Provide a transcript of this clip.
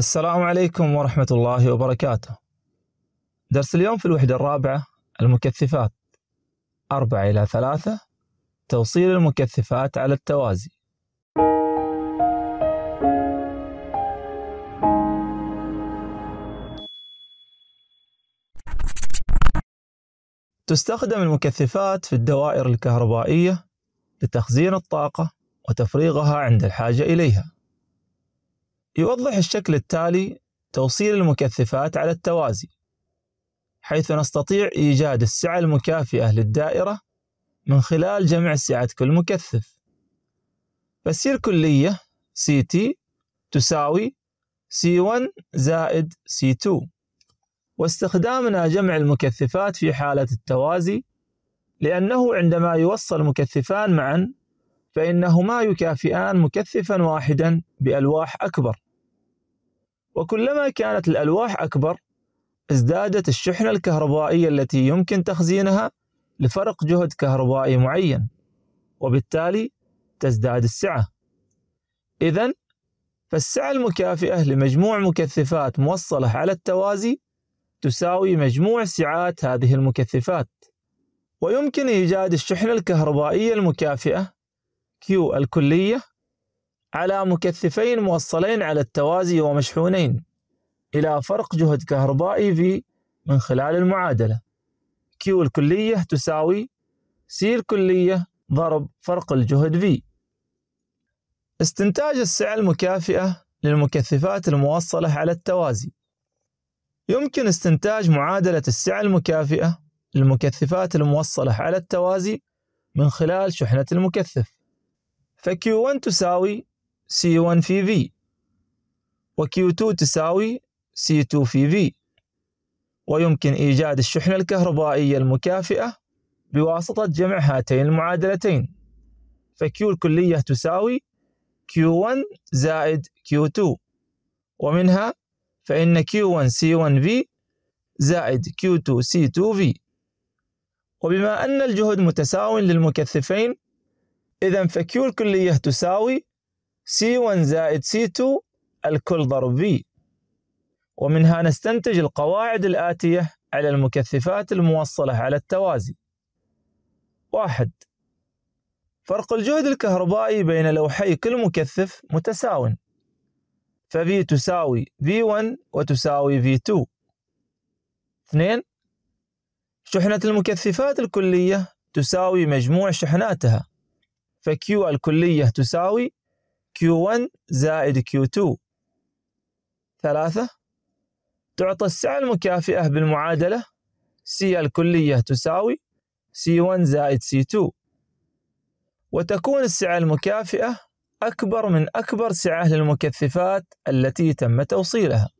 السلام عليكم ورحمة الله وبركاته. درس اليوم في الوحدة الرابعة المكثفات أربعة إلى ثلاثة توصيل المكثفات على التوازي. تستخدم المكثفات في الدوائر الكهربائية لتخزين الطاقة وتفريغها عند الحاجة إليها. يوضح الشكل التالي توصيل المكثفات على التوازي حيث نستطيع إيجاد السعة المكافئة للدائرة من خلال جمع سعة كل مكثف فالسير كلية CT تساوي C1 زائد C2 واستخدامنا جمع المكثفات في حالة التوازي لأنه عندما يوصل مكثفان معا فإنهما يكافئان مكثفا واحدا بألواح أكبر وكلما كانت الألواح أكبر ازدادت الشحنة الكهربائية التي يمكن تخزينها لفرق جهد كهربائي معين وبالتالي تزداد السعة إذا فالسعة المكافئة لمجموع مكثفات موصلة على التوازي تساوي مجموع سعات هذه المكثفات ويمكن إيجاد الشحنة الكهربائية المكافئة Q الكلية على مكثفين موصلين على التوازي ومشحونين إلى فرق جهد كهربائي V من خلال المعادلة Q الكلية تساوي C الكلية ضرب فرق الجهد V استنتاج السعة المكافئة للمكثفات الموصلة على التوازي يمكن استنتاج معادلة السعة المكافئة للمكثفات الموصلة على التوازي من خلال شحنة المكثف فQ1 تساوي C1 في V وQ2 تساوي C2 في V ويمكن إيجاد الشحنة الكهربائية المكافئة بواسطة جمع هاتين المعادلتين فQ الكلية تساوي Q1 زائد Q2 ومنها فإن Q1 C1V زائد Q2 C2V وبما أن الجهد متساو للمكثفين إذا فكيو الكلية تساوي C1 زائد C2 الكل ضرب V ومنها نستنتج القواعد الآتية على المكثفات الموصلة على التوازي واحد فرق الجهد الكهربائي بين لوحي كل مكثف متساو فV تساوي V1 وتساوي V2 اثنين شحنة المكثفات الكلية تساوي مجموع شحناتها فQ الكلية تساوي Q1 زائد Q2 ثلاثة تعطى السعة المكافئة بالمعادلة C الكلية تساوي C1 زائد C2 وتكون السعة المكافئة أكبر من أكبر سعة للمكثفات التي تم توصيلها